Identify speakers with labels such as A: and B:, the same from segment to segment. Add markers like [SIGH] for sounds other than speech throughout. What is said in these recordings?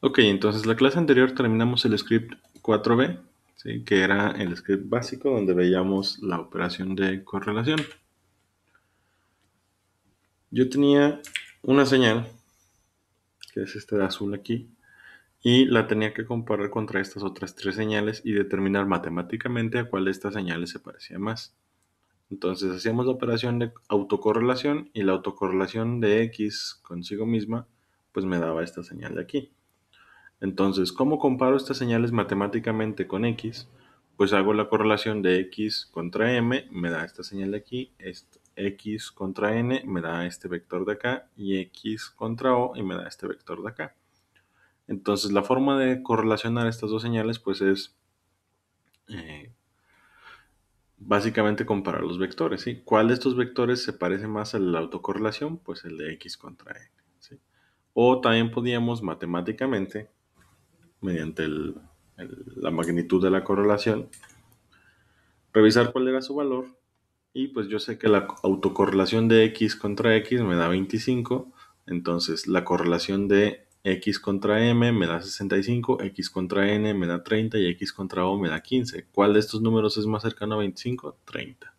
A: Ok, entonces la clase anterior terminamos el script 4b, que era el script básico donde veíamos la operación de correlación. Yo tenía una señal, que es esta de azul aquí, y la tenía que comparar contra estas otras tres señales y determinar matemáticamente a cuál de estas señales se parecía más. Entonces hacíamos la operación de autocorrelación y la autocorrelación de x consigo misma pues me daba esta señal de aquí. Entonces, ¿cómo comparo estas señales matemáticamente con x? Pues hago la correlación de x contra m, me da esta señal de aquí, x contra n me da este vector de acá, y x contra o y me da este vector de acá. Entonces, la forma de correlacionar estas dos señales, pues es eh, básicamente comparar los vectores. ¿sí? ¿Cuál de estos vectores se parece más a la autocorrelación? Pues el de x contra n. O también podríamos matemáticamente mediante la magnitud de la correlación, revisar cuál era su valor y pues yo sé que la autocorrelación de X contra X me da 25, entonces la correlación de X contra M me da 65, X contra N me da 30 y X contra O me da 15. ¿Cuál de estos números es más cercano a 25? 30.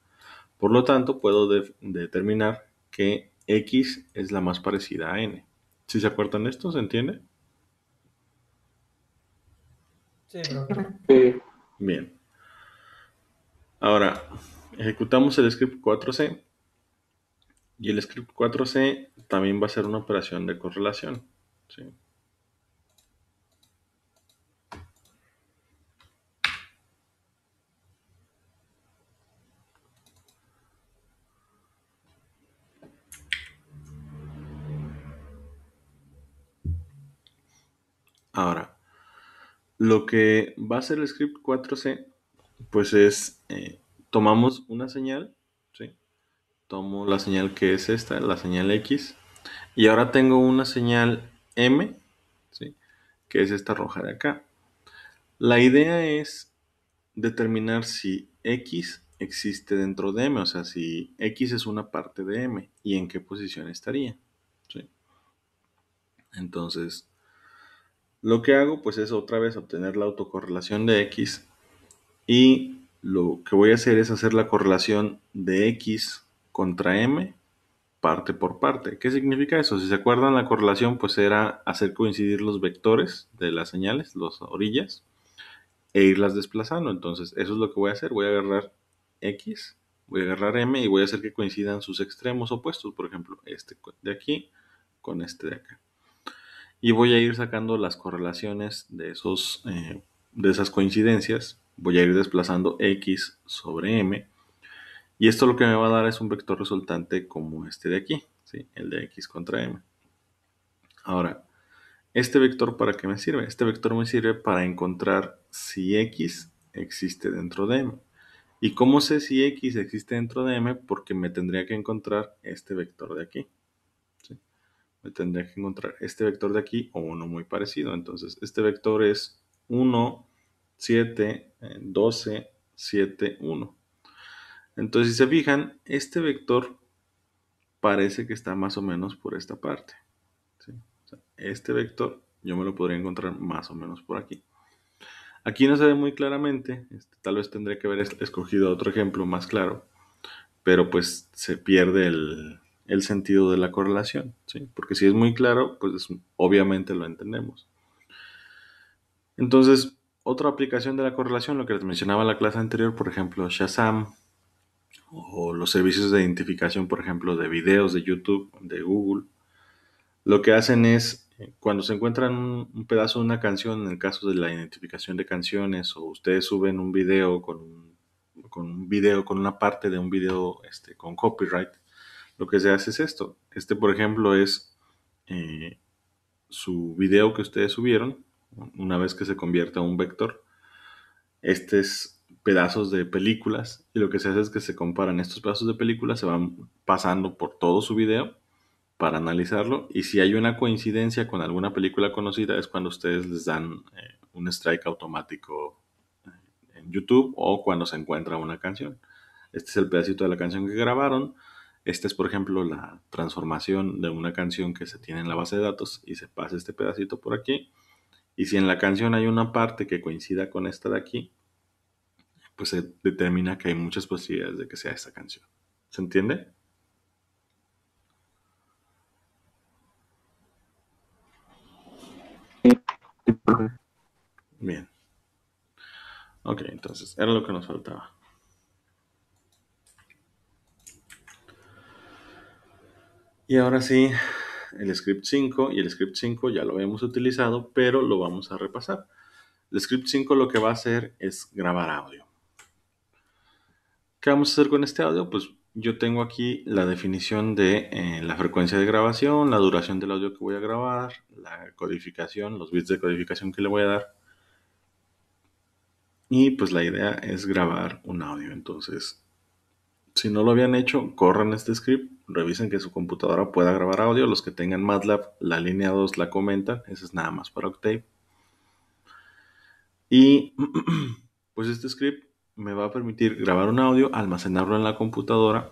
A: Por lo tanto, puedo determinar que X es la más parecida a N. ¿Si se acuerdan esto? ¿Se entiende? Bien. Ahora, ejecutamos el script 4C. Y el script 4C también va a ser una operación de correlación. Ahora, lo que va a hacer el script 4C, pues es, eh, tomamos una señal, ¿sí? tomo la señal que es esta, la señal X, y ahora tengo una señal M, ¿sí? que es esta roja de acá. La idea es determinar si X existe dentro de M, o sea, si X es una parte de M y en qué posición estaría. ¿sí? Entonces, lo que hago pues es otra vez obtener la autocorrelación de X y lo que voy a hacer es hacer la correlación de X contra M parte por parte. ¿Qué significa eso? Si se acuerdan, la correlación pues era hacer coincidir los vectores de las señales, las orillas, e irlas desplazando. Entonces, eso es lo que voy a hacer. Voy a agarrar X, voy a agarrar M y voy a hacer que coincidan sus extremos opuestos. Por ejemplo, este de aquí con este de acá y voy a ir sacando las correlaciones de, esos, eh, de esas coincidencias. Voy a ir desplazando x sobre m. Y esto lo que me va a dar es un vector resultante como este de aquí, ¿sí? el de x contra m. Ahora, ¿este vector para qué me sirve? Este vector me sirve para encontrar si x existe dentro de m. ¿Y cómo sé si x existe dentro de m? Porque me tendría que encontrar este vector de aquí. ¿sí? me tendría que encontrar este vector de aquí o uno muy parecido. Entonces, este vector es 1, 7, 12, 7, 1. Entonces, si se fijan, este vector parece que está más o menos por esta parte. este vector yo me lo podría encontrar más o menos por aquí. Aquí no se ve muy claramente, este, tal vez tendría que haber escogido otro ejemplo más claro, pero pues se pierde el, el sentido de la correlación, ¿sí? porque si es muy claro, pues obviamente lo entendemos. Entonces, otra aplicación de la correlación, lo que les mencionaba en la clase anterior, por ejemplo, Shazam, o los servicios de identificación, por ejemplo, de videos de YouTube, de Google, lo que hacen es, eh, cuando se encuentran un, pedazo de una canción, en el caso de la identificación de canciones, o ustedes suben un video con un, video, con una parte de un video este, con copyright, lo que se hace es esto. Este, por ejemplo, es eh, su video que ustedes subieron, una vez que se convierte a un vector. Este es pedazos de películas y lo que se hace es que se comparan estos pedazos de películas, se van pasando por todo su video para analizarlo y si hay una coincidencia con alguna película conocida es cuando ustedes les dan eh, un strike automático eh, en YouTube o cuando se encuentra una canción. Este es el pedacito de la canción que grabaron esta es, por ejemplo, la transformación de una canción que se tiene en la base de datos y se pasa este pedacito por aquí. Y si en la canción hay una parte que coincida con esta de aquí, pues se determina que hay muchas posibilidades de que sea esta canción. ¿Se entiende? Bien. Ok, entonces era lo que nos faltaba. Y ahora sí, el script 5 y el script 5 ya lo habíamos utilizado, pero lo vamos a repasar. El script 5 lo que va a hacer es grabar audio. ¿Qué vamos a hacer con este audio? Pues yo tengo aquí la definición de eh, la frecuencia de grabación, la duración del audio que voy a grabar, la codificación, los bits de codificación que le voy a dar. Y pues la idea es grabar un audio. Entonces si no lo habían hecho, corran este script, revisen que su computadora pueda grabar audio. Los que tengan MATLAB, la línea 2 la comentan. eso es nada más para Octave. Y [CLEARS THROAT] pues este script me va a permitir grabar un audio, almacenarlo en la computadora.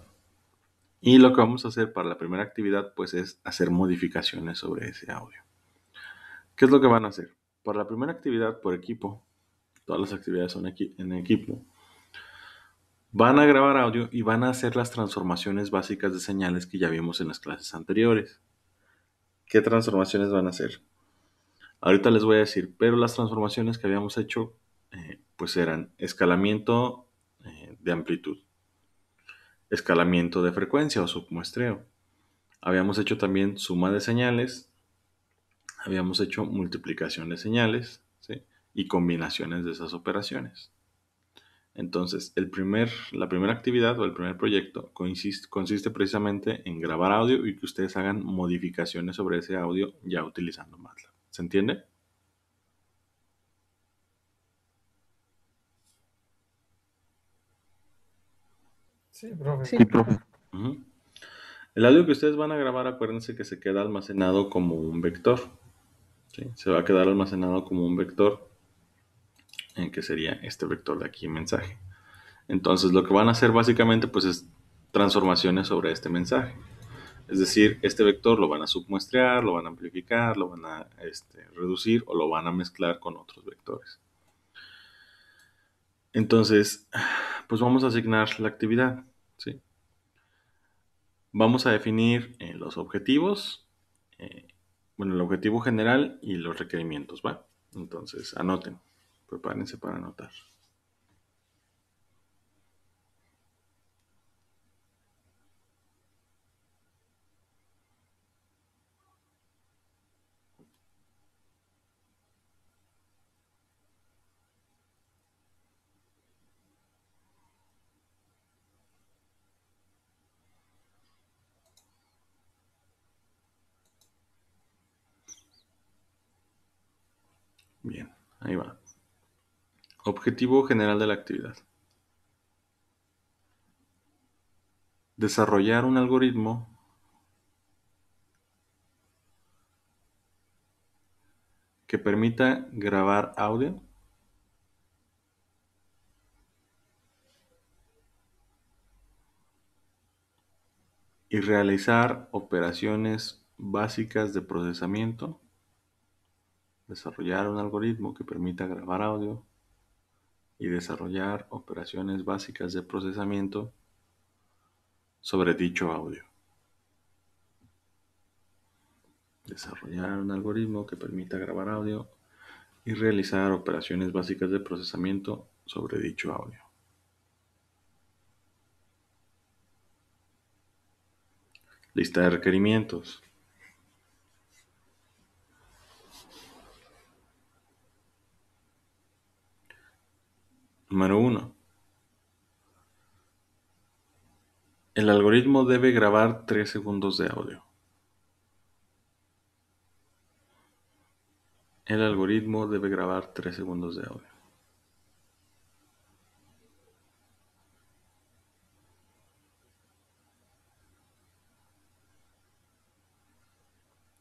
A: Y lo que vamos a hacer para la primera actividad pues es hacer modificaciones sobre ese audio. ¿Qué es lo que van a hacer? Para la primera actividad por equipo, todas las actividades son aquí en equipo Van a grabar audio y van a hacer las transformaciones básicas de señales que ya vimos en las clases anteriores. ¿Qué transformaciones van a hacer? Ahorita les voy a decir, pero las transformaciones que habíamos hecho eh, pues eran escalamiento eh, de amplitud, escalamiento de frecuencia o submuestreo. Habíamos hecho también suma de señales, habíamos hecho multiplicación de señales y combinaciones de esas operaciones. Entonces, el primer, la primera actividad o el primer proyecto consiste, precisamente en grabar audio y que ustedes hagan modificaciones sobre ese audio ya utilizando MATLAB. ¿Se entiende? Sí, profe. El audio que ustedes van a grabar, acuérdense que se queda almacenado como un vector. Se va a quedar almacenado como un vector en que sería este vector de aquí, mensaje. Entonces lo que van a hacer básicamente pues es transformaciones sobre este mensaje. Es decir, este vector lo van a submuestrear, lo van a amplificar, lo van a este, reducir o lo van a mezclar con otros vectores. Entonces, pues vamos a asignar la actividad. ¿sí? Vamos a definir eh, los objetivos, eh, bueno, el objetivo general y los requerimientos, ¿va? Entonces, anoten. Prepárense para anotar. Bien, ahí va. Objetivo general de la actividad. Desarrollar un algoritmo que permita grabar audio y realizar operaciones básicas de procesamiento, desarrollar un algoritmo que permita grabar audio, y desarrollar operaciones básicas de procesamiento sobre dicho audio. Desarrollar un algoritmo que permita grabar audio y realizar operaciones básicas de procesamiento sobre dicho audio. Lista de requerimientos. Número 1. El algoritmo debe grabar 3 segundos de audio. El algoritmo debe grabar 3 segundos de audio.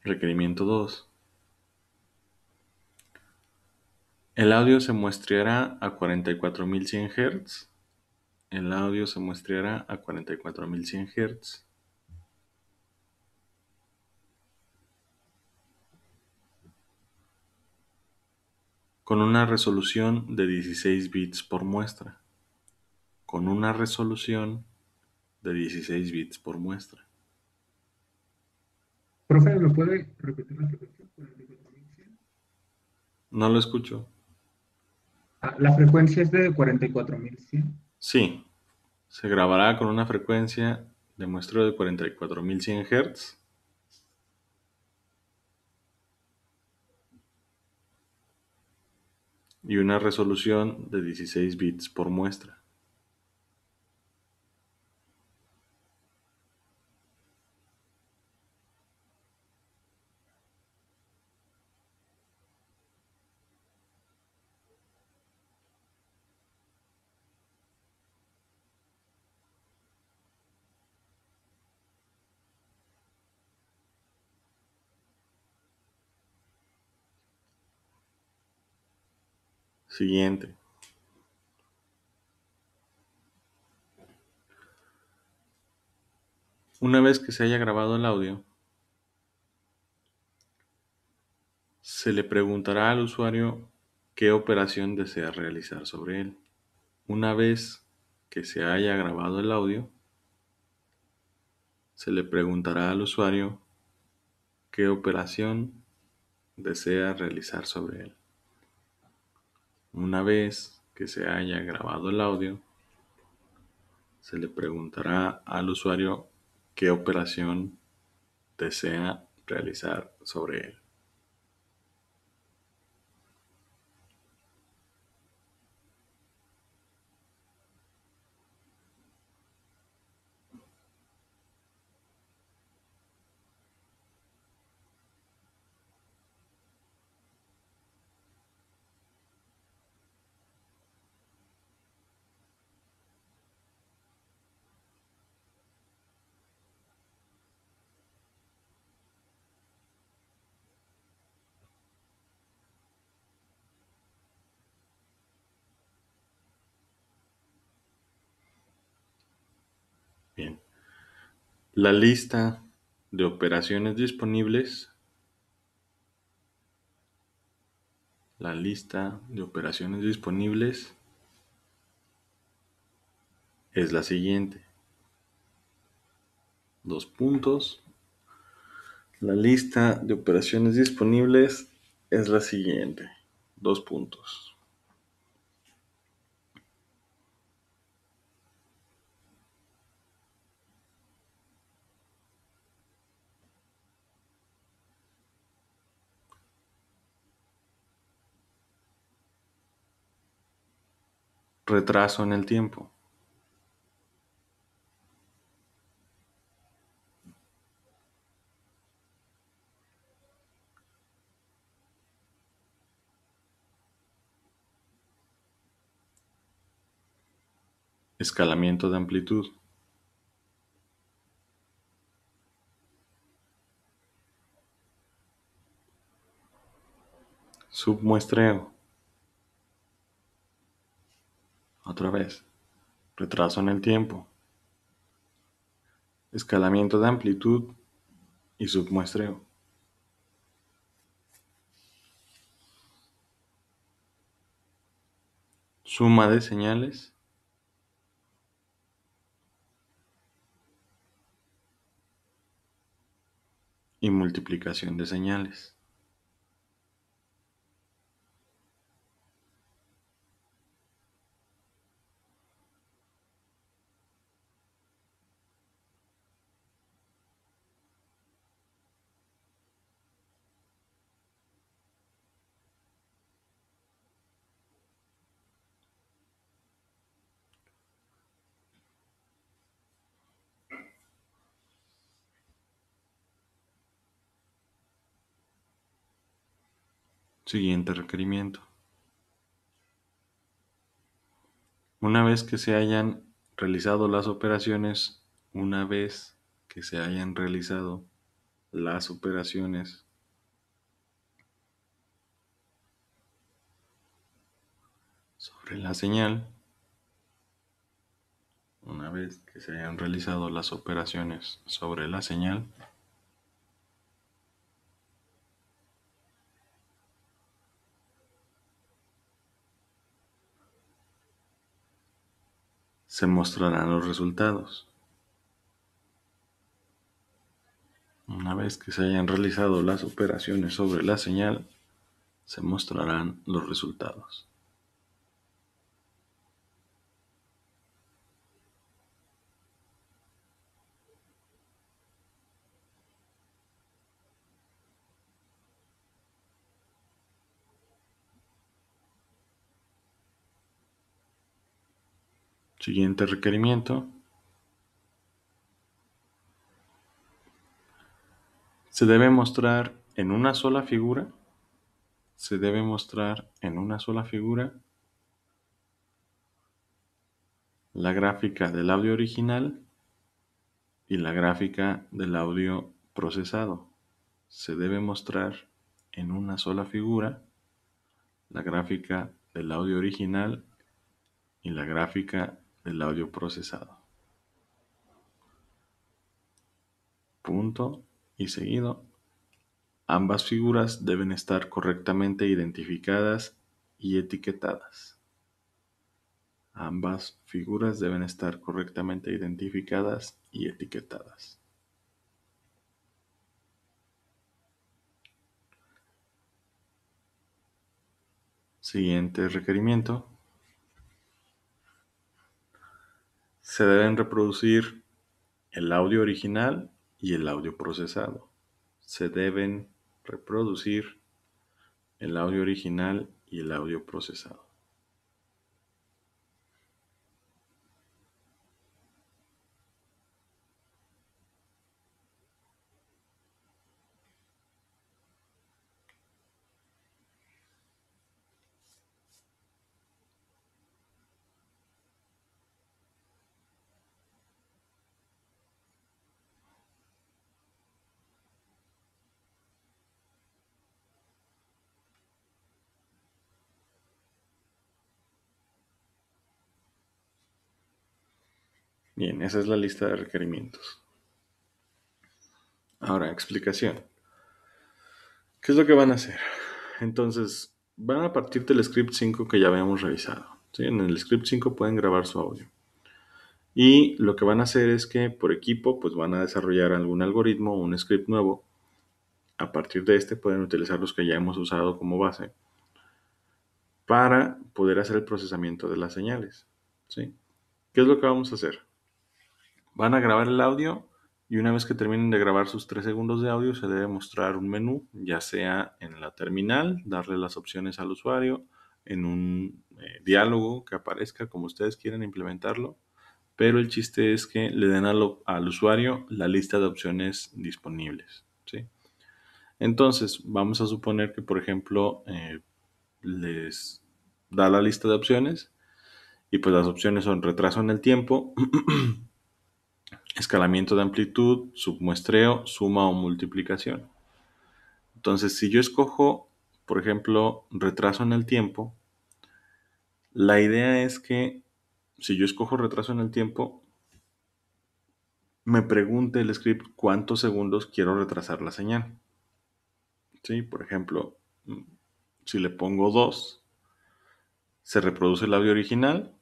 A: Requerimiento 2. El audio se muestreará a 44100 Hz. El audio se muestreará a 44100 Hz. Con una resolución de 16 bits por muestra. Con una resolución de 16 bits por muestra. Profesor, ¿lo puede repetir la repetición? No lo escucho. La frecuencia es de 44100. Sí, se grabará con una frecuencia de muestreo de 44100 Hz. Y una resolución de 16 bits por muestra. siguiente Una vez que se haya grabado el audio, se le preguntará al usuario qué operación desea realizar sobre él. Una vez que se haya grabado el audio, se le preguntará al usuario qué operación desea realizar sobre él. Una vez que se haya grabado el audio, se le preguntará al usuario qué operación desea realizar sobre él. La lista de operaciones disponibles. La lista de operaciones disponibles es la siguiente. Dos puntos. La lista de operaciones disponibles es la siguiente. Dos puntos. retraso en el tiempo. Escalamiento de amplitud. Submuestreo. otra vez, retraso en el tiempo, escalamiento de amplitud y submuestreo. Suma de señales. Y multiplicación de señales. Siguiente requerimiento. Una vez que se hayan realizado las operaciones, una vez que se hayan realizado las operaciones, sobre la señal, una vez que se hayan realizado las operaciones sobre la señal, se mostrarán los resultados. Una vez que se hayan realizado las operaciones sobre la señal, se mostrarán los resultados. Siguiente requerimiento. Se debe mostrar en una sola figura. Se debe mostrar en una sola figura la gráfica del audio original y la gráfica del audio procesado. Se debe mostrar en una sola figura la gráfica del audio original y la gráfica el audio procesado. Punto y seguido. Ambas figuras deben estar correctamente identificadas y etiquetadas. Ambas figuras deben estar correctamente identificadas y etiquetadas. Siguiente requerimiento. se deben reproducir el audio original y el audio procesado. Se deben reproducir el audio original y el audio procesado. Bien, esa es la lista de requerimientos. Ahora, explicación. ¿Qué es lo que van a hacer? Entonces, van a partir del script 5 que ya habíamos revisado. En el script 5 pueden grabar su audio. Y lo que van a hacer es que por equipo, pues van a desarrollar algún algoritmo o un script nuevo. A partir de este pueden utilizar los que ya hemos usado como base para poder hacer el procesamiento de las señales. ¿sí? ¿Qué es lo que vamos a hacer? Van a grabar el audio y una vez que terminen de grabar sus 3 segundos de audio se debe mostrar un menú, ya sea en la terminal, darle las opciones al usuario, en un eh, diálogo que aparezca como ustedes quieran implementarlo, pero el chiste es que le den al, al usuario la lista de opciones disponibles. Entonces, vamos a suponer que, por ejemplo, eh, les da la lista de opciones y pues las opciones son retraso en el tiempo, [CLEARS THROAT] escalamiento de amplitud, submuestreo, suma o multiplicación. Entonces, si yo escojo, por ejemplo, retraso en el tiempo, la idea es que si yo escojo retraso en el tiempo, me pregunte el script cuántos segundos quiero retrasar la señal. ¿Sí? Por ejemplo, si le pongo 2, se reproduce el audio original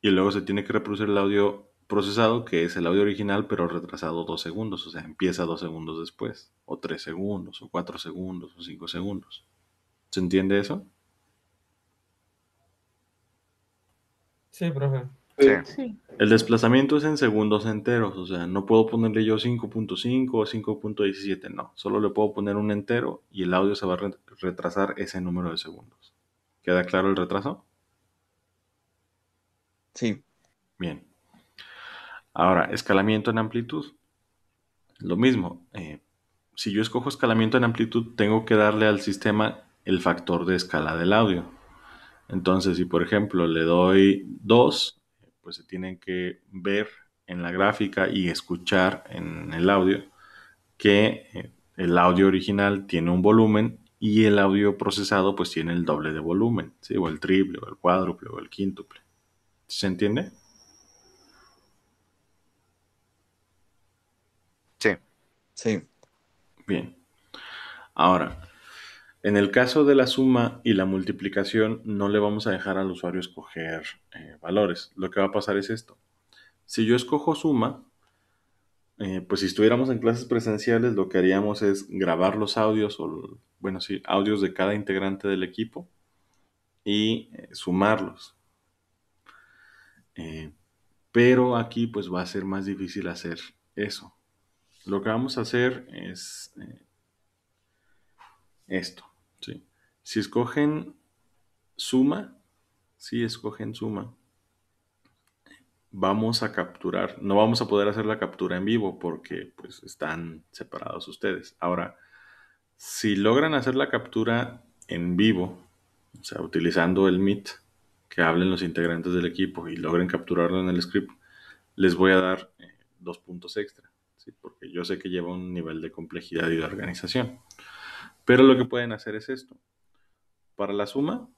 A: y luego se tiene que reproducir el audio procesado, que es el audio original, pero retrasado dos segundos, o sea, empieza dos segundos después, o tres segundos, o cuatro segundos, o cinco segundos. ¿Se entiende eso? Sí, profe. El desplazamiento es en segundos enteros, o sea, no puedo ponerle yo 5.5 o 5.17, no, solo le puedo poner un entero y el audio se va a retrasar ese número de segundos. ¿Queda claro el retraso? Sí. Bien. Ahora, escalamiento en amplitud. Lo mismo, eh, si yo escojo escalamiento en amplitud, tengo que darle al sistema el factor de escala del audio. Entonces, si por ejemplo le doy 2, pues se tienen que ver en la gráfica y escuchar en el audio que eh, el audio original tiene un volumen y el audio procesado pues tiene el doble de volumen, o el triple, o el cuádruple, o el quíntuple. ¿Se entiende? Sí. Bien. Ahora, en el caso de la suma y la multiplicación, no le vamos a dejar al usuario escoger eh, valores. Lo que va a pasar es esto. Si yo escojo suma, eh, pues si estuviéramos en clases presenciales, lo que haríamos es grabar los audios, o bueno, sí, audios de cada integrante del equipo y eh, sumarlos. pero aquí pues va a ser más difícil hacer eso. Lo que vamos a hacer es eh, esto. Si escogen suma, si escogen suma, vamos a capturar. No vamos a poder hacer la captura en vivo porque pues, están separados ustedes. Ahora, si logran hacer la captura en vivo, o sea, utilizando el Meet, que hablen los integrantes del equipo y logren capturarlo en el script, les voy a dar eh, dos puntos extra porque yo sé que lleva un nivel de complejidad y de organización. Pero lo que pueden hacer es esto. Para la suma,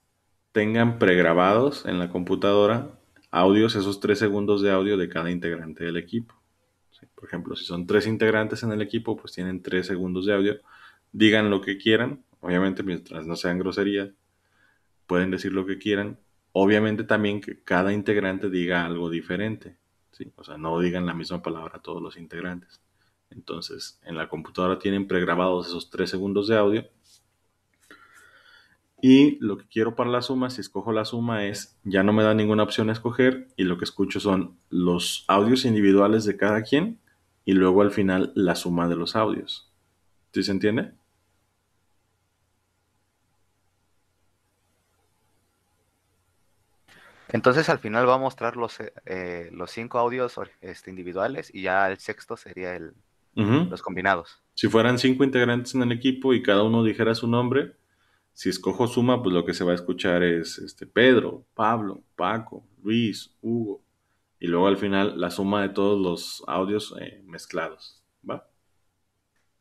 A: tengan pregrabados en la computadora audios, esos tres segundos de audio de cada integrante del equipo. Por ejemplo, si son tres integrantes en el equipo, pues tienen tres segundos de audio. Digan lo que quieran, obviamente mientras no sean groserías, pueden decir lo que quieran. Obviamente también que cada integrante diga algo diferente. ¿sí? O sea, no digan la misma palabra a todos los integrantes. Entonces, en la computadora tienen pregrabados esos 3 segundos de audio. Y lo que quiero para la suma, si escojo la suma, es ya no me da ninguna opción a escoger y lo que escucho son los audios individuales de cada quien y luego al final la suma de los audios. ¿Sí se entiende? Entonces al final va a mostrar los, eh, eh, los cinco audios este, individuales y ya el sexto sería el, los combinados. Si fueran cinco integrantes en el equipo y cada uno dijera su nombre, si escojo suma, pues lo que se va a escuchar es este, Pedro, Pablo, Paco, Luis, Hugo. Y luego al final la suma de todos los audios eh, mezclados. ¿Va?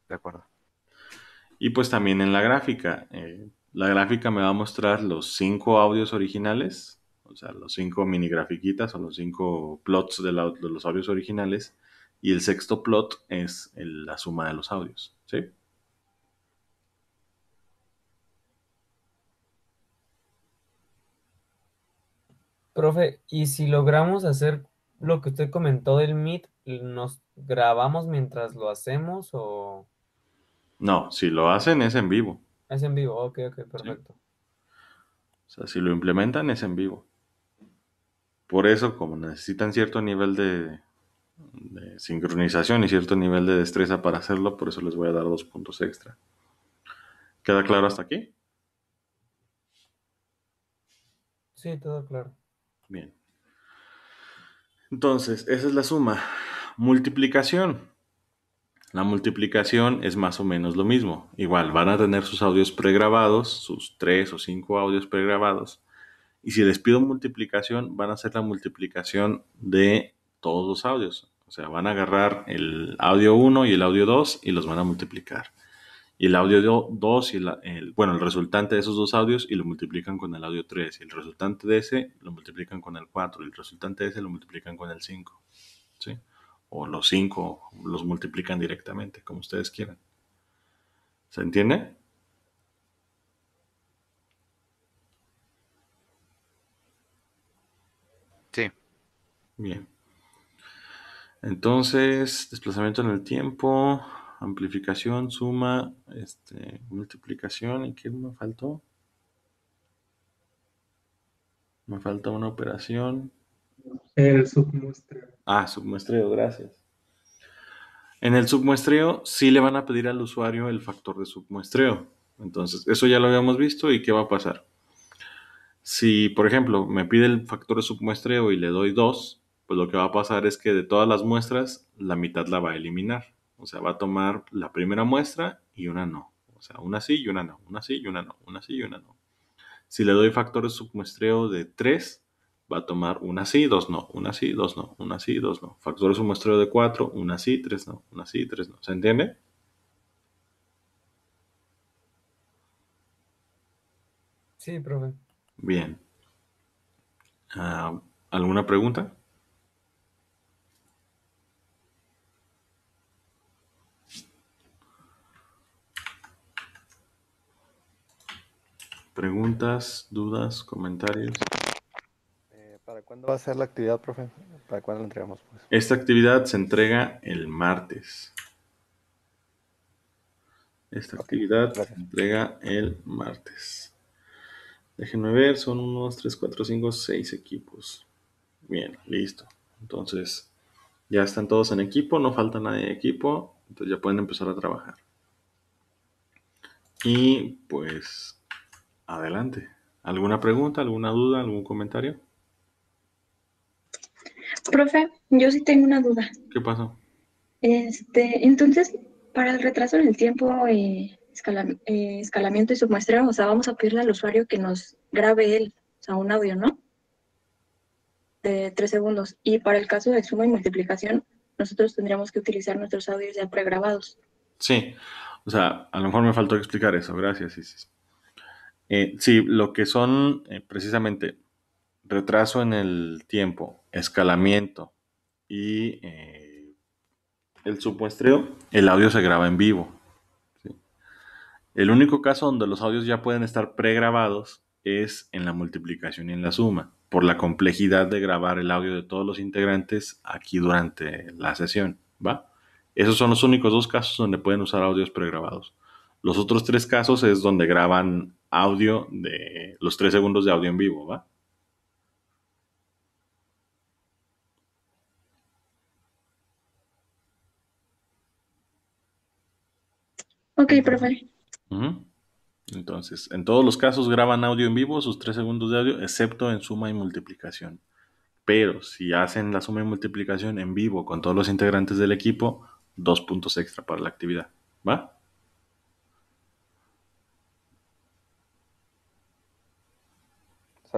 A: De acuerdo. Y pues también en la gráfica. la gráfica me va a mostrar los cinco audios originales o sea, los cinco mini grafiquitas o los cinco plots de, los audios originales, y el sexto plot es la suma de los audios, ¿sí? Profe, y si logramos hacer lo que usted comentó del Meet, ¿nos grabamos mientras lo hacemos o...? No, si lo hacen es en vivo. Es en vivo, ok, ok, perfecto. O sea, si lo implementan es en vivo. Por eso, como necesitan cierto nivel de, sincronización y cierto nivel de destreza para hacerlo, por eso les voy a dar dos puntos extra. ¿Queda claro hasta aquí? Sí, todo claro. Bien. Entonces, esa es la suma. Multiplicación. La multiplicación es más o menos lo mismo. Igual, van a tener sus audios pregrabados, sus tres o cinco audios pregrabados. Y si les pido multiplicación, van a hacer la multiplicación de todos los audios. O sea, van a agarrar el audio 1 y el audio 2 y los van a multiplicar. Y el audio 2 y el, bueno, el resultante de esos dos audios y lo multiplican con el audio 3. Y el resultante de ese lo multiplican con el 4. Y el resultante de ese lo multiplican con el 5. ¿Sí? O los 5 los multiplican directamente, como ustedes quieran. ¿Se entiende? Bien. Entonces, desplazamiento en el tiempo, amplificación, suma, este, multiplicación. ¿Y qué me faltó? Me falta una operación. El submuestreo. Ah, submuestreo, gracias. En el submuestreo sí le van a pedir al usuario el factor de submuestreo. Entonces, eso ya lo habíamos visto y qué va a pasar. Si, por ejemplo, me pide el factor de submuestreo y le doy 2, pues lo que va a pasar es que de todas las muestras, la mitad la va a eliminar. O sea, va a tomar la primera muestra y una no. O sea, una sí y una no, una sí y una no, una sí y una no. Si le doy factor de submuestreo de 3, va a tomar una sí, dos no, una sí, dos no, una sí, dos no. Factor de submuestreo de 4, una sí, tres no, una sí, tres no. ¿Se entiende? Sí, profe. Bien. Ah, ¿Alguna pregunta? ¿Preguntas, dudas, comentarios? Eh, ¿Para cuándo va a ser la actividad, profe? ¿Para cuándo la entregamos? Pues? Esta actividad se entrega el martes. Esta actividad se entrega el martes. Déjenme ver, son unos 3, 4, 5, 6 equipos. Bien, listo. Entonces, ya están todos en equipo, no falta nadie de equipo, entonces ya pueden empezar a trabajar. Y pues Adelante. ¿Alguna pregunta, alguna duda, algún comentario? Profe, yo sí tengo una duda. ¿Qué pasó? Este, entonces, para el retraso en el tiempo, eh, eh, escalamiento y submuestreo, o sea, vamos a pedirle al usuario que nos grabe él, o sea, un audio, ¿no? De tres segundos. Y para el caso de suma y multiplicación, nosotros tendríamos que utilizar nuestros audios ya pregrabados. Sí, o sea, a lo mejor me faltó explicar eso, gracias, Isis. Eh, sí, lo que son eh, precisamente retraso en el tiempo, escalamiento y eh, el supuestreo, el audio se graba en vivo. El único caso donde los audios ya pueden estar pregrabados es en la multiplicación y en la suma, por la complejidad de grabar el audio de todos los integrantes aquí durante la sesión. ¿va? Esos son los únicos dos casos donde pueden usar audios pregrabados. Los otros tres casos es donde graban audio de los tres segundos de audio en vivo, ¿va? Ok, profe. Entonces, en todos los casos graban audio en vivo, sus tres segundos de audio, excepto en suma y multiplicación. Pero si hacen la suma y multiplicación en vivo con todos los integrantes del equipo, dos puntos extra para la actividad. ¿Va?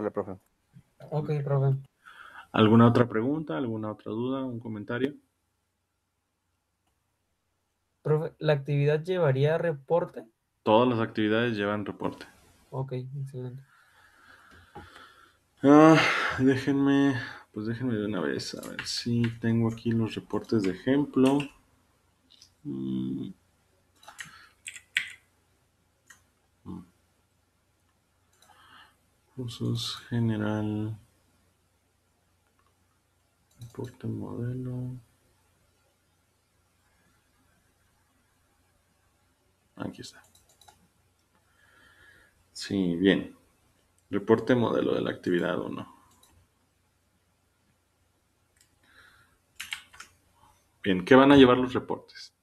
A: profe. Ok, profe. ¿Alguna otra pregunta? ¿Alguna otra duda? ¿Un comentario? Profe, ¿la actividad llevaría reporte? Todas las actividades llevan reporte. Ok, excelente. Ah, déjenme, pues déjenme de una vez, a ver si tengo aquí los reportes de ejemplo. Mm. Usos general. reporte modelo. Aquí está. Sí, bien. Reporte modelo de la actividad 1. Bien, ¿qué van a llevar los reportes?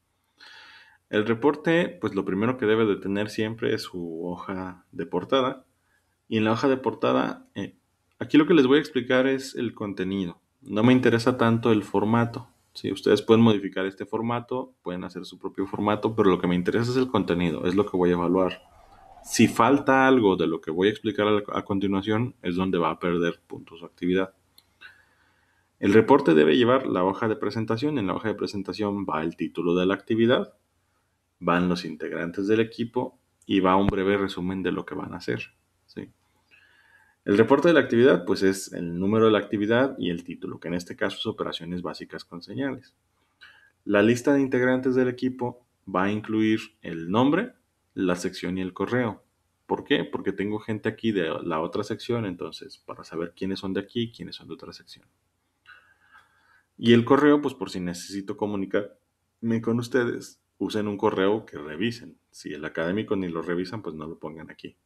A: El reporte, pues lo primero que debe de tener siempre es su hoja de portada, y en la hoja de portada, eh, aquí lo que les voy a explicar es el contenido. No me interesa tanto el formato. Si ustedes pueden modificar este formato, pueden hacer su propio formato, pero lo que me interesa es el contenido, es lo que voy a evaluar. Si falta algo de lo que voy a explicar a continuación, es donde va a perder puntos su actividad. El reporte debe llevar la hoja de presentación. En la hoja de presentación va el título de la actividad, van los integrantes del equipo y va un breve resumen de lo que van a hacer. El reporte de la actividad, pues es el número de la actividad y el título, que en este caso es operaciones básicas con señales. La lista de integrantes del equipo va a incluir el nombre, la sección y el correo. ¿Por qué? Porque tengo gente aquí de la otra sección, entonces, para saber quiénes son de aquí y quiénes son de otra sección. Y el correo, pues por si necesito comunicarme con ustedes, usen un correo que revisen. Si el académico ni lo revisan, pues no lo pongan aquí.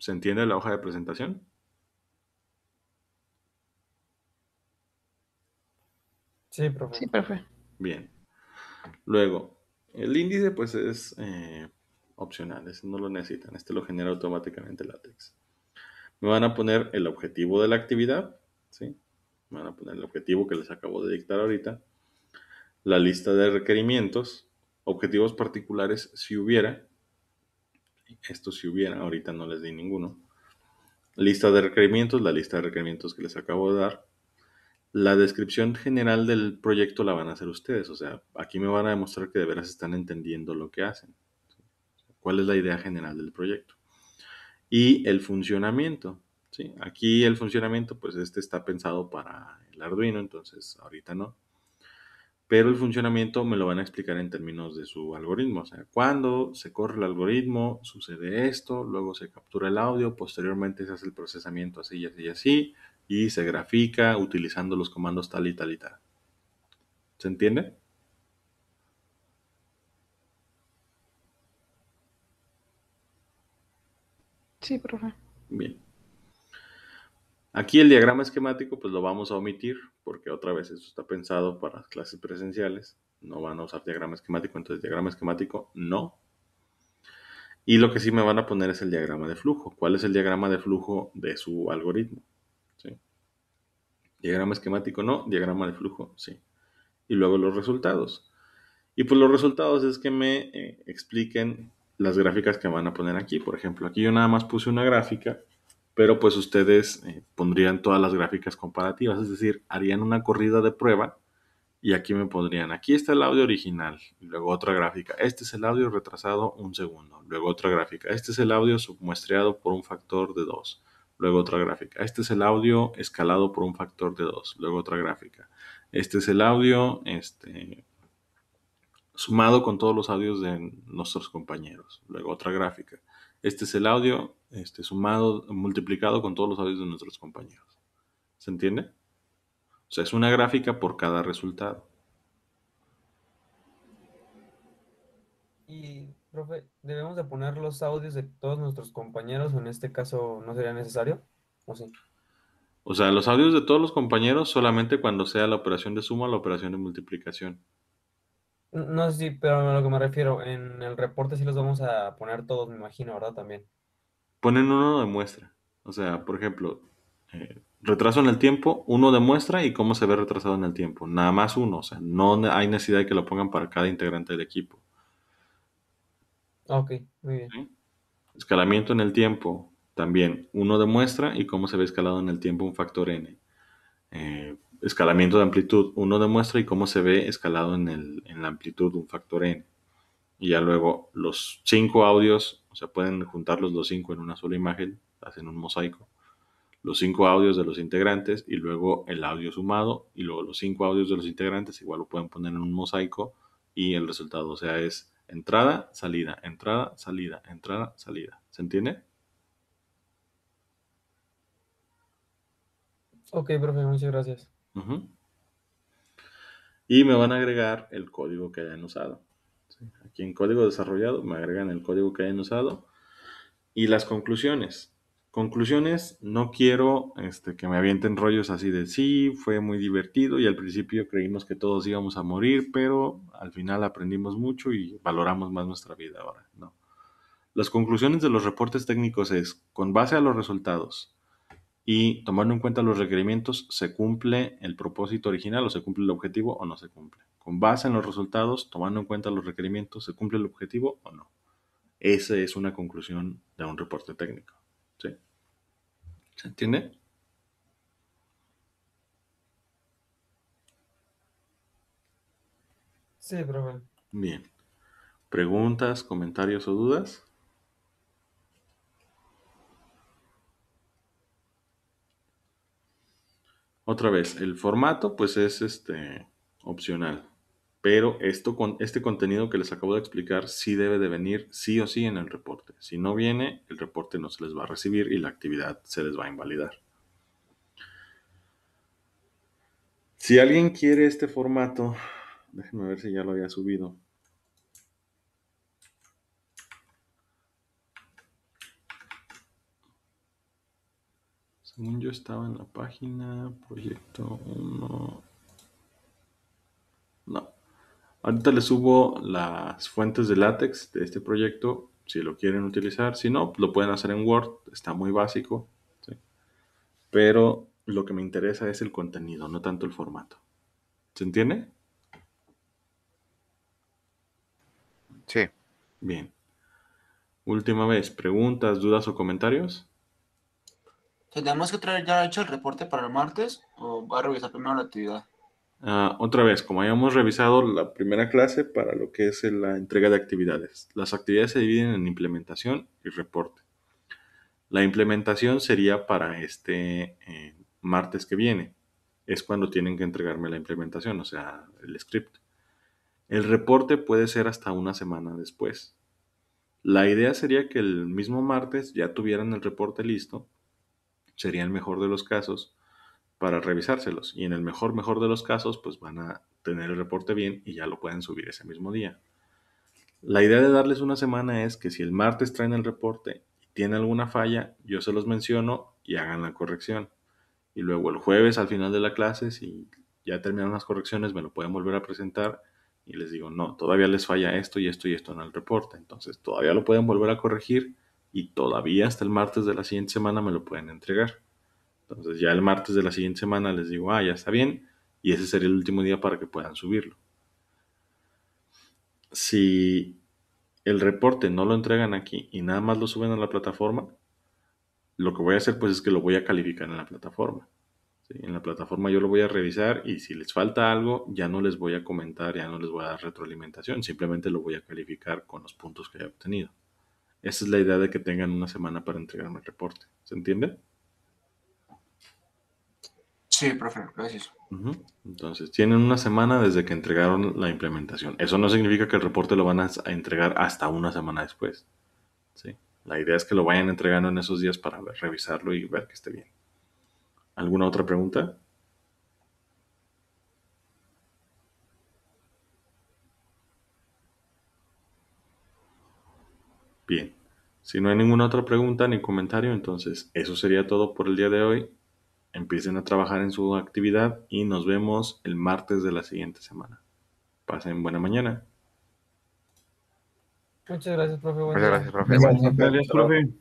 A: ¿Se entiende la hoja de presentación? Sí, profe. Sí, profe. Bien. Luego, el índice pues es eh, opcional, no lo necesitan, este lo genera automáticamente látex. Me van a poner el objetivo de la actividad, ¿sí? Me van a poner el objetivo que les acabo de dictar ahorita, la lista de requerimientos, objetivos particulares si hubiera, esto si hubiera, ahorita no les di ninguno. Lista de requerimientos, la lista de requerimientos que les acabo de dar. La descripción general del proyecto la van a hacer ustedes, o sea, aquí me van a demostrar que de veras están entendiendo lo que hacen. ¿Cuál es la idea general del proyecto? Y el funcionamiento. ¿sí? Aquí el funcionamiento, pues este está pensado para el Arduino, entonces ahorita no pero el funcionamiento me lo van a explicar en términos de su algoritmo. O sea, cuando se corre el algoritmo, sucede esto, luego se captura el audio, posteriormente se hace el procesamiento así y así y así, y se grafica utilizando los comandos tal y tal y tal. ¿Se entiende? Sí, profe. Bien. Aquí el diagrama esquemático pues lo vamos a omitir porque otra vez esto está pensado para las clases presenciales. No van a usar diagrama esquemático, entonces diagrama esquemático no. Y lo que sí me van a poner es el diagrama de flujo. ¿Cuál es el diagrama de flujo de su algoritmo? Diagrama esquemático no, diagrama de flujo sí. Y luego los resultados. Y pues los resultados es que me eh, expliquen las gráficas que van a poner aquí. Por ejemplo, aquí yo nada más puse una gráfica pero pues ustedes eh, pondrían todas las gráficas comparativas, es decir, harían una corrida de prueba y aquí me pondrían, aquí está el audio original, luego otra gráfica, este es el audio retrasado un segundo, luego otra gráfica, este es el audio submuestreado por un factor de 2, luego otra gráfica, este es el audio escalado por un factor de 2, luego otra gráfica, este es el audio este, sumado con todos los audios de nuestros compañeros, luego otra gráfica. Este es el audio este, sumado, multiplicado con todos los audios de nuestros compañeros. ¿Se entiende? O sea, es una gráfica por cada resultado. Y, profe, ¿debemos de poner los audios de todos nuestros compañeros en este caso no sería necesario? ¿O sí? O sea, los audios de todos los compañeros solamente cuando sea la operación de suma o la operación de multiplicación. No sé si, pero a lo que me refiero, en el reporte sí los vamos a poner todos, me imagino, ¿verdad? También. Ponen uno de muestra. O sea, por ejemplo, eh, retraso en el tiempo, uno de muestra y cómo se ve retrasado en el tiempo. Nada más uno, o sea, no hay necesidad de que lo pongan para cada integrante del equipo. Ok, muy bien. Escalamiento en el tiempo, también uno de muestra y cómo se ve escalado en el tiempo un factor n. Eh, escalamiento de amplitud, uno demuestra y cómo se ve escalado en, el, en la amplitud un factor n. Y ya luego los cinco audios, o sea, pueden juntarlos los cinco en una sola imagen, hacen un mosaico. Los cinco audios de los integrantes y luego el audio sumado y luego los cinco audios de los integrantes igual lo pueden poner en un mosaico y el resultado, o sea, es entrada, salida, entrada, salida, entrada, salida. ¿Se entiende? Ok, profe, muchas gracias. Y me van a agregar el código que hayan usado. Aquí en código desarrollado me agregan el código que hayan usado y las conclusiones. Conclusiones, no quiero este, que me avienten rollos así de sí, fue muy divertido y al principio creímos que todos íbamos a morir, pero al final aprendimos mucho y valoramos más nuestra vida ahora. ¿no? Las conclusiones de los reportes técnicos es, con base a los resultados, y tomando en cuenta los requerimientos, ¿se cumple el propósito original o se cumple el objetivo o no se cumple? Con base en los resultados, tomando en cuenta los requerimientos, ¿se cumple el objetivo o no? Esa es una conclusión de un reporte técnico. ¿sí? ¿Se entiende? Sí, profe. Bien. ¿Preguntas, comentarios o dudas? Otra vez, el formato pues es este opcional, pero esto con este contenido que les acabo de explicar sí debe de venir sí o sí en el reporte. Si no viene, el reporte no se les va a recibir y la actividad se les va a invalidar. Si alguien quiere este formato, déjenme ver si ya lo había subido. Según yo estaba en la página, proyecto 1. No. Ahorita les subo las fuentes de látex de este proyecto, si lo quieren utilizar. Si no, lo pueden hacer en Word, está muy básico. Pero lo que me interesa es el contenido, no tanto el formato. ¿Se entiende? Sí. Bien. Última vez, preguntas, dudas o comentarios. ¿Tenemos que traer ya hecho el reporte para el martes o va a revisar primero la actividad? Ah, otra vez, como hayamos revisado la primera clase para lo que es la entrega de actividades, las actividades se dividen en implementación y reporte. La implementación sería para este eh, martes que viene. Es cuando tienen que entregarme la implementación, o sea, el script. El reporte puede ser hasta una semana después. La idea sería que el mismo martes ya tuvieran el reporte listo sería el mejor de los casos para revisárselos. Y en el mejor, mejor de los casos, pues van a tener el reporte bien y ya lo pueden subir ese mismo día. La idea de darles una semana es que si el martes traen el reporte y tiene alguna falla, yo se los menciono y hagan la corrección. Y luego el jueves al final de la clase, si ya terminan las correcciones, me lo pueden volver a presentar y les digo, no, todavía les falla esto y esto y esto en el reporte. Entonces todavía lo pueden volver a corregir y todavía hasta el martes de la siguiente semana me lo pueden entregar. Entonces ya el martes de la siguiente semana les digo, ah, ya está bien, y ese sería el último día para que puedan subirlo. Si el reporte no lo entregan aquí y nada más lo suben a la plataforma, lo que voy a hacer pues es que lo voy a calificar en la plataforma. En la plataforma yo lo voy a revisar y si les falta algo ya no les voy a comentar, ya no les voy a dar retroalimentación, simplemente lo voy a calificar con los puntos que haya obtenido. Esa es la idea de que tengan una semana para entregarme el reporte. ¿Se entiende? Sí, profe, gracias. Entonces, tienen una semana desde que entregaron la implementación. Eso no significa que el reporte lo van a entregar hasta una semana después. ¿sí? La idea es que lo vayan entregando en esos días para revisarlo y ver que esté bien. ¿Alguna otra pregunta? Bien, si no hay ninguna otra pregunta ni comentario, entonces eso sería todo por el día de hoy. Empiecen a trabajar en su actividad y nos vemos el martes de la siguiente semana. Pasen buena mañana. Muchas gracias, profe. Muchas gracias, profe. gracias, profe.